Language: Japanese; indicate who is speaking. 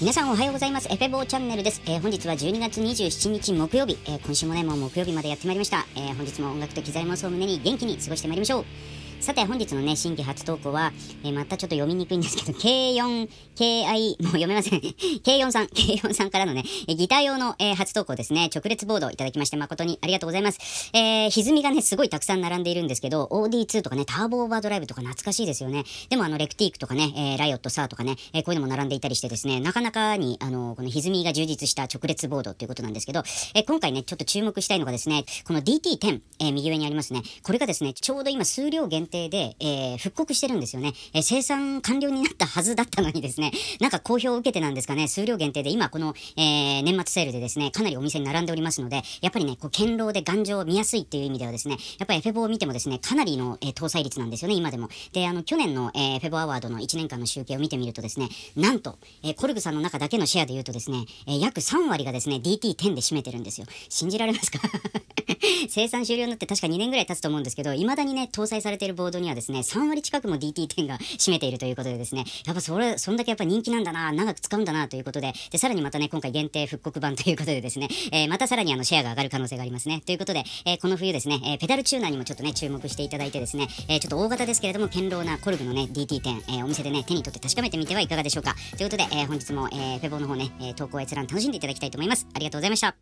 Speaker 1: 皆さんおはようございます。エフェボーチャンネルです。えー、本日は12月27日木曜日、えー、今週もね、もう木曜日までやってまいりました。えー、本日も音楽と機材妄想を胸に元気に過ごしてまいりましょう。さて本日のね、新規初投稿は、えー、またちょっと読みにくいんですけど、K4、KI、もう読めません。K4 さん、K4 さんからのね、えー、ギター用の、えー、初投稿ですね、直列ボードいただきまして誠にありがとうございます。えー、歪みがね、すごいたくさん並んでいるんですけど、OD2 とかね、ターボオーバードライブとか懐かしいですよね。でもあの、レクティークとかね、えー、ライオットサーとかね、えー、こういうのも並んでいたりしてですね、なかなかに、あのー、この歪みが充実した直列ボードということなんですけど、えー、今回ね、ちょっと注目したいのがですね、この DT10、えー、右上にありますね、これがですね、ちょうど今数量限定で、えー、復刻してるんですよね、えー、生産完了になったはずだったのにですね、なんか好評を受けてなんですかね、数量限定で今この、えー、年末セールでですね、かなりお店に並んでおりますので、やっぱりね、こう堅牢で頑丈見やすいっていう意味ではですね、やっぱりエフェボを見てもですね、かなりの、えー、搭載率なんですよね、今でも。で、あの、去年の、えー、フェボアワードの1年間の集計を見てみるとですね、なんと、えー、コルグさんの中だけのシェアで言うとですね、えー、約3割がですね、DT10 で占めてるんですよ。信じられますか 生産終了になって確か2年ぐらい経つと思うんですけど、未だにね、搭載されているボードにはですね、3割近くも DT10 が 占めているということでですね、やっぱそれ、そんだけやっぱ人気なんだな、長く使うんだなということで、で、さらにまたね、今回限定復刻版ということでですね、えー、またさらにあの、シェアが上がる可能性がありますね。ということで、えー、この冬ですね、えー、ペダルチューナーにもちょっとね、注目していただいてですね、えー、ちょっと大型ですけれども、堅牢なコルグのね、DT10、えー、お店でね、手に取って確かめてみてはいかがでしょうか。ということで、えー、本日も、えー、ペボの方ね、え投稿閲覧楽しんでいただきたいと思います。ありがとうございました。